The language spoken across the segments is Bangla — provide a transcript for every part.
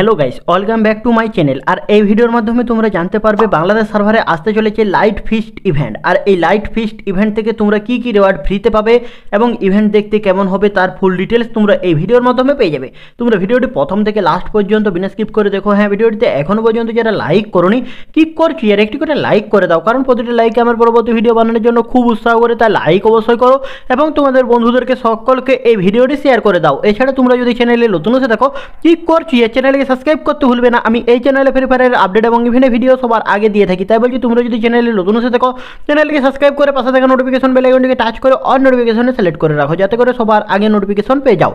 hello guys welcome back to my channel আর এই ভিডিওর মাধ্যমে তোমরা জানতে পারবে বাংলাদেশ সার্ভারে আসতে চলেছে লাইট ফিস্ট ইভেন্ট আর এই লাইট ফিস্ট ইভেন্ট থেকে তোমরা কি কি রেওয়ার্ড ফ্রিতে পাবে এবং ইভেন্ট দেখতে কেমন হবে তার ফুল ডিটেলস তোমরা এই ভিডিওর মাধ্যমে পেয়ে যাবে তোমরা ভিডিওটি প্রথম থেকে লাস্ট পর্যন্ত বিনা স্কিপ করে দেখো হ্যাঁ ভিডিওটিতে এখনও পর্যন্ত যারা লাইক করনি ক্লিক করছি আর একটি করে লাইক করে দাও কারণ প্রতিটি লাইকে আমার পরবর্তী ভিডিও বানানোর জন্য খুব উৎসাহ করে তাই লাইক অবশ্যই করো এবং তোমাদের বন্ধুদেরকে সকলকে এই ভিডিওটি শেয়ার করে দাও এছাড়া তোমরা যদি চ্যানেলে নতুন এসে থাকো কি করছি চ্যানেলকে সাবস্ক্রাইব করতে ভুলবে না আমি এই চ্যানেলে ফ্রি ফায়ারের আপডেট এবং বিভিন্ন ভিডিও সবার আগে দিয়ে থাকি তাই বলছি তোমরা যদি চ্যানেলে নতুন এসে থাকো চ্যানেলকে সাবস্ক্রাইব করে পাশে থাকা নোটিফিকেশন বেল আইকনটিকে টাচ করে অন নোটিফিকেশনে সিলেক্ট করে রাখো যাতে করে সবার আগে নোটিফিকেশন পেয়ে যাও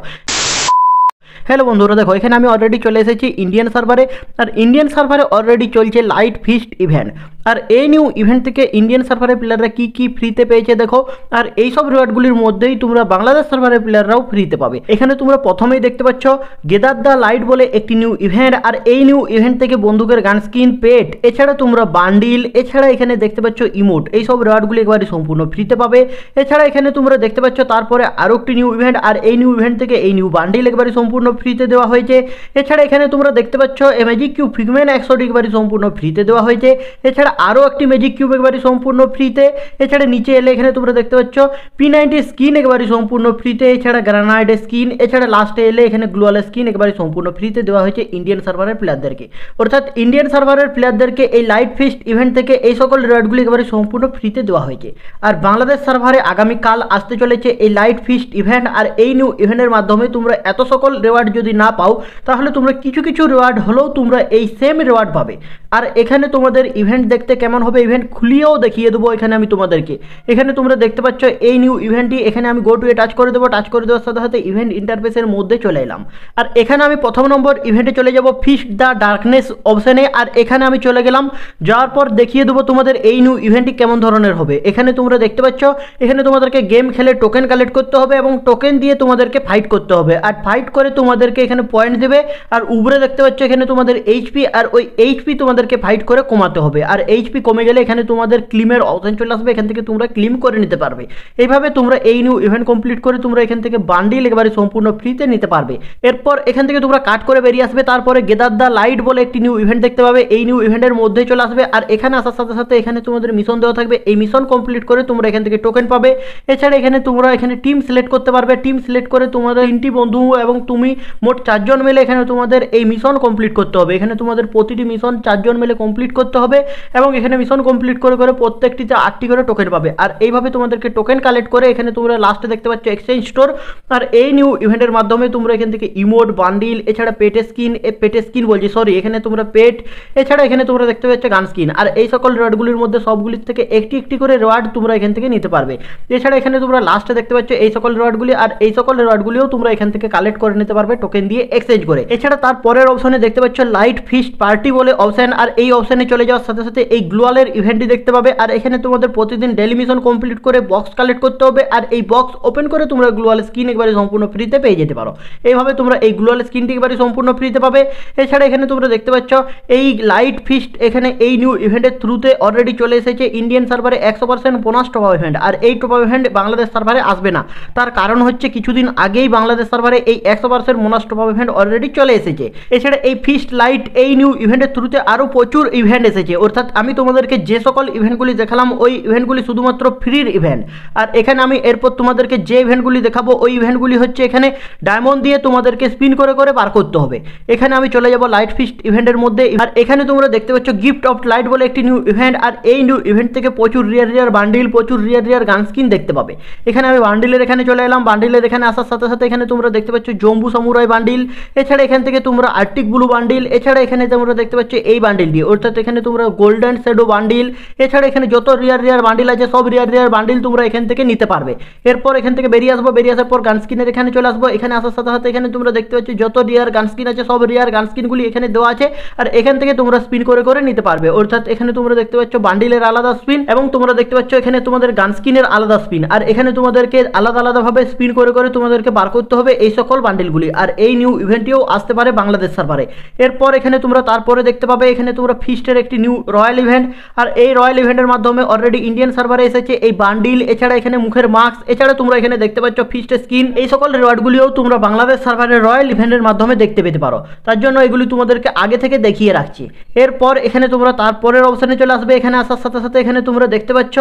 হ্যালো বন্ধুরা দেখো এখানে আমি অলরেডি চলে এসেছি ইন্ডিয়ান সার্ভারে আর ইন্ডিয়ান সার্ভারে অলরেডি চলছে লাইট ফিস্ট ইভেন্ট আর এই নিউ ইভেন্ট থেকে ইন্ডিয়ান সার্ভারের প্লেয়াররা কি কি ফ্রিতে পেয়েছে দেখো আর এই সব রিওয়ার্ডগুলির মধ্যেই তোমরা বাংলাদেশ সার্ভারের প্লেয়াররাও ফ্রিতে পাবে এখানে তোমরা প্রথমেই দেখতে পাচ্ছ গেদার দ্য লাইট বলে একটি নিউ ইভেন্ট আর এই নিউ ইভেন্ট থেকে বন্দুকের গান স্কিন পেট এছাড়া তোমরা বান্ডিল এছাড়া এখানে দেখতে পাচ্ছ ইমোট এই সব রিওয়ার্ডগুলি একবারে সম্পূর্ণ ফ্রিতে পাবে এছাড়া এখানে তোমরা দেখতে পাচ্ছ তারপরে আরও একটি নিউ ইভেন্ট আর এই নিউ ইভেন্ট থেকে এই নিউ বান্ডিল একবারে সম্পূর্ণ ফ্রিতে দেওয়া হয়েছে এছাড়া এখানে তোমরা দেখতে পাচ্ছ এমাজিক কিউ ফিগমেন্ট একশোটি একবারে সম্পূর্ণ ফ্রিতে দেওয়া হয়েছে এছাড়া আরও একটি ম্যাজিক কিউব একবারই সম্পূর্ণ ফ্রিতে এছাড়া নিচে এলে এখানে তোমরা দেখতে পাচ্ছ পি নাইনটি স্কিন একবারই সম্পূর্ণ ফ্রিতে এছাড়া গ্রানাইডের স্কিন এছাড়া লাস্টে এলে এখানে গ্লোয়ালের স্কিন একবারই সম্পূর্ণ ফ্রিতে দেওয়া হয়েছে ইন্ডিয়ান সার্ভারের প্লেয়ারদেরকে অর্থাৎ ইন্ডিয়ান সার্ভারের প্লেয়ারদেরকে এই লাইট ফিস্ট ইভেন্ট থেকে এই সকল রেডগুলি একবারে সম্পূর্ণ ফ্রিতে দেওয়া হয়েছে আর বাংলাদেশ সার্ভারে আগামীকাল আসতে চলেছে এই লাইট ফিস্ট ইভেন্ট আর এই নিউ ইভেন্টের মাধ্যমে তোমরা এত সকল রেওয়ার্ড যদি না পাও তাহলে তোমরা কিছু কিছু রেওয়ার্ড হলেও তোমরা এই সেম রেওয়ার্ড পাবে আর এখানে তোমাদের ইভেন্ট দেখতে কেমন হবে ইভেন্ট খুলিয়েও দেখিয়ে দেবো এখানে আমি তোমাদেরকে এখানে তোমরা দেখতে পাচ্ছ এই নিউ ইভেন্টটি এখানে আমি গো টু এ টাচ করে দেবো টাচ করে দেওয়ার সাথে সাথে ইভেন্ট ইন্টারফেসের মধ্যে চলে এলাম আর এখানে আমি প্রথম নম্বর ইভেন্টে চলে যাব ফিস্ট দ্য ডার্কনেস অপশানে আর এখানে আমি চলে গেলাম যাওয়ার পর দেখিয়ে দেবো তোমাদের এই নিউ ইভেন্টটি কেমন ধরনের হবে এখানে তোমরা দেখতে পাচ্ছ এখানে তোমাদেরকে গেম খেলে টোকেন কালেক্ট করতে হবে এবং টোকেন দিয়ে তোমাদেরকে ফাইট করতে হবে আর ফাইট করে তোমাদেরকে এখানে পয়েন্ট দেবে আর উপরে দেখতে পাচ্ছ এখানে তোমাদের এইচপি আর ওই এইচপি তোমাদের তোমাদেরকে ফাইট করে কমাতে হবে আর এইচপি কমে গেলে এখানে তোমাদের ক্লিমের অপশন চলে আসবে এখান থেকে তোমরা ক্লিম করে নিতে পারবে এইভাবে তোমরা এই নিউ ইভেন্ট কমপ্লিট করে তোমরা এখান থেকে বান্ডিল একেবারে সম্পূর্ণ ফ্রিতে নিতে পারবে এরপর এখান থেকে তোমরা কাট করে বেরিয়ে আসবে তারপরে গেদার দ্য লাইট বলে একটি নিউ ইভেন্ট দেখতে পাবে এই নিউ ইভেন্টের মধ্যে চলে আসবে আর এখানে আসার সাথে সাথে এখানে তোমাদের মিশন দেওয়া থাকবে এই মিশন কমপ্লিট করে তোমরা এখান থেকে টোকেন পাবে এছাড়া এখানে তোমরা এখানে টিম সিলেক্ট করতে পারবে টিম সিলেক্ট করে তোমাদের তিনটি বন্ধু এবং তুমি মোট চারজন মিলে এখানে তোমাদের এই মিশন কমপ্লিট করতে হবে এখানে তোমাদের প্রতিটি মিশন চারজন দুজন মিলে কমপ্লিট করতে হবে এবং এখানে মিশন কমপ্লিট করে করে প্রত্যেকটিতে আটটি করে টোকেন পাবে আর এইভাবে তোমাদেরকে টোকেন কালেক্ট করে এখানে তোমরা লাস্টে দেখতে পাচ্ছ এক্সচেঞ্জ স্টোর আর এই নিউ ইভেন্টের মাধ্যমে তোমরা এখান থেকে ইমোট বান্ডিল এছাড়া পেটে স্কিন পেটে স্কিন বলছি সরি এখানে তোমরা পেট এছাড়া এখানে তোমরা দেখতে পাচ্ছ গান স্কিন আর এই সকল রেওয়ার্ডগুলির মধ্যে সবগুলির থেকে একটি একটি করে রেওয়ার্ড তোমরা এখান থেকে নিতে পারবে এছাড়া এখানে তোমরা লাস্টে দেখতে পাচ্ছ এই সকল রেওয়ার্ডগুলি আর এই সকল রেওয়ার্ডগুলিও তোমরা এখান থেকে কালেক্ট করে নিতে পারবে টোকেন দিয়ে এক্সচেঞ্জ করে এছাড়া তার পরের অপশনে দেখতে পাচ্ছ লাইট ফিস্ট পার্টি বলে অপশন আর এই অপশানে চলে যাওয়ার সাথে সাথে এই গ্লোয়ালের ইভেন্টটি দেখতে পাবে আর এখানে তোমাদের প্রতিদিন ডেলি মিশন কমপ্লিট করে বক্স কালেক্ট করতে হবে আর এই বক্স ওপেন করে তোমরা গ্লোয়াল স্কিন একবারে সম্পূর্ণ ফ্রিতে পেয়ে যেতে পারো এইভাবে তোমরা এই গ্লোয়াল স্কিনটি একবারে সম্পূর্ণ ফ্রিতে পাবে এছাড়া এখানে তোমরা দেখতে পাচ্ছ এই লাইট ফিস্ট এখানে এই নিউ ইভেন্টের থ্রুতে অলরেডি চলে এসেছে ইন্ডিয়ান সার্ভারে একশো পার্সেন্ট বোনাস টোপা ইভেন্ট আর এই টপ ইভেন্ট বাংলাদেশ সার্ভারে আসবে না তার কারণ হচ্ছে কিছুদিন আগেই বাংলাদেশ সার্ভারে এই একশো percent bonus top up event already চলে এসেছে এছাড়া এই ফিস্ট লাইট এই নিউ ইভেন্টের থ্রুতে আরও আরও প্রচুর ইভেন্ট এসেছে অর্থাৎ আমি তোমাদেরকে যে সকল ইভেন্টগুলি দেখালাম ওই ইভেন্টগুলি শুধুমাত্র ফ্রির ইভেন্ট আর এখানে আমি এরপর তোমাদেরকে যে ইভেন্টগুলি দেখাবো ওই ইভেন্টগুলি হচ্ছে এখানে ডায়মন্ড দিয়ে তোমাদেরকে স্পিন করে করে বার করতে হবে এখানে আমি চলে যাব লাইট ফিস্ট ইভেন্টের মধ্যে আর এখানে তোমরা দেখতে পাচ্ছ গিফট অফ লাইট বলে একটি নিউ ইভেন্ট আর এই নিউ ইভেন্ট থেকে প্রচুর রিয়ার রিয়ার বান্ডিল প্রচুর রিয়ার রিয়ার গান স্কিন দেখতে পাবে এখানে আমি বান্ডিলের এখানে চলে এলাম বান্ডিলের এখানে আসার সাথে সাথে এখানে তোমরা দেখতে পাচ্ছ জম্বু সামুরাই বান্ডিল এছাড়া এখান থেকে তোমরা আর্টিক ব্লু বান্ডিল এছাড়া এখানে তোমরা দেখতে পাচ্ছ এই বান্ডিল দিয়ে অর্থাৎ এখানে তোমরা গোল্ডেন শ্যাডো বান্ডিল এছাড়া এখানে যত রিয়ার রিয়ার বান্ডিল আছে সব রিয়ার রিয়ার বান্ডিল তোমরা এখান থেকে নিতে পারবে এরপর এখান থেকে বেরিয়ে আসবো বেরিয়ে আসার পর গানস্কিনের এখানে চলে আসবো এখানে আসার সাথে সাথে এখানে তোমরা দেখতে পাচ্ছ যত রিয়ার গানস্কিন আছে সব রিয়ার গানস্কিনগুলি এখানে দেওয়া আছে আর এখান থেকে তোমরা স্পিন করে করে নিতে পারবে অর্থাৎ এখানে তোমরা দেখতে পাচ্ছ বান্ডিলের আলাদা স্পিন এবং তোমরা দেখতে পাচ্ছ এখানে তোমাদের গানস্কিনের আলাদা স্পিন আর এখানে তোমাদেরকে আলাদা আলাদাভাবে স্পিন করে করে তোমাদেরকে বার করতে হবে এই সকল বান্ডিলগুলি আর এই নিউ ইভেন্টটিও আসতে পারে বাংলাদেশ সার্ভারে এরপর এখানে তোমরা তারপরে দেখতে পাবে এখানে এখানে তোমরা ফিস্টের একটি নিউ রয়্যাল ইভেন্ট আর এই রয়্যাল ইভেন্টের মাধ্যমে অলরেডি ইন্ডিয়ান সার্ভারে এসেছে এই বান্ডিল এছাড়া এখানে মুখের মাস্ক এছাড়া তোমরা এখানে দেখতে পাচ্ছ ফিস্টের স্কিন এই সকল রিওয়ার্ডগুলিও তোমরা বাংলাদেশ সার্ভারের রয়্যাল ইভেন্টের মাধ্যমে দেখতে পেতে পারো তার জন্য এগুলি তোমাদেরকে আগে থেকে দেখিয়ে রাখছি এরপর এখানে তোমরা তারপরের অপশানে চলে আসবে এখানে আসার সাথে সাথে এখানে তোমরা দেখতে পাচ্ছ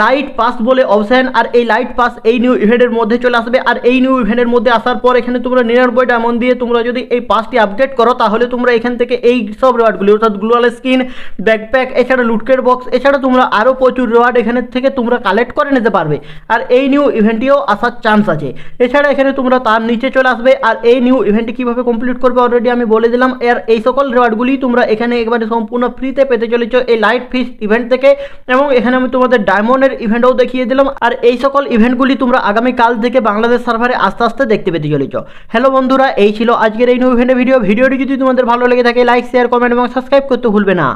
লাইট পাস বলে অপশান আর এই লাইট পাস এই নিউ ইভেন্টের মধ্যে চলে আসবে আর এই নিউ ইভেন্টের মধ্যে আসার পর এখানে তোমরা নিরানব্বই ডায়মন্ড দিয়ে তোমরা যদি এই পাসটি আপডেট করো তাহলে তোমরা এখান থেকে এই সব রিওয়ার্ডগুলি অর্থাৎ গ্লোয়াল স্কিন ব্যাকপ্যাক এছাড়া লুটকেট বক্স এছাড়া তোমরা আরও প্রচুর রিওয়ার্ড এখানে থেকে তোমরা কালেক্ট করে নিতে পারবে আর এই নিউ ইভেন্টটিও আসার চান্স আছে এছাড়া এখানে তোমরা তার নিচে চলে আসবে আর এই নিউ ইভেন্টটি কীভাবে কমপ্লিট করবে অলরেডি আমি বলে দিলাম এর এই সকল রিওয়ার্ডগুলি তোমরা এখানে একবারে সম্পূর্ণ ফ্রিতে পেতে চলেছ এই লাইট ফিস্ট ইভেন্ট থেকে এবং এখানে আমি তোমাদের ডায়মন্ডের ইভেন্টও দেখিয়ে দিলাম আর এই সকল ইভেন্টগুলি তোমরা আগামীকাল থেকে বাংলাদেশ সার্ভারে আস্তে আস্তে দেখতে পেতে চলেছ হ্যালো বন্ধুরা এই ছিল আজকের এই নিউ ইভেন্টের ভিডিও ভিডিওটি যদি তোমাদের ভালো লেগে থাকে লাইক শেয়ার কমেন্ট এবং সাবস্ক্রাইব করতে ভুলবে না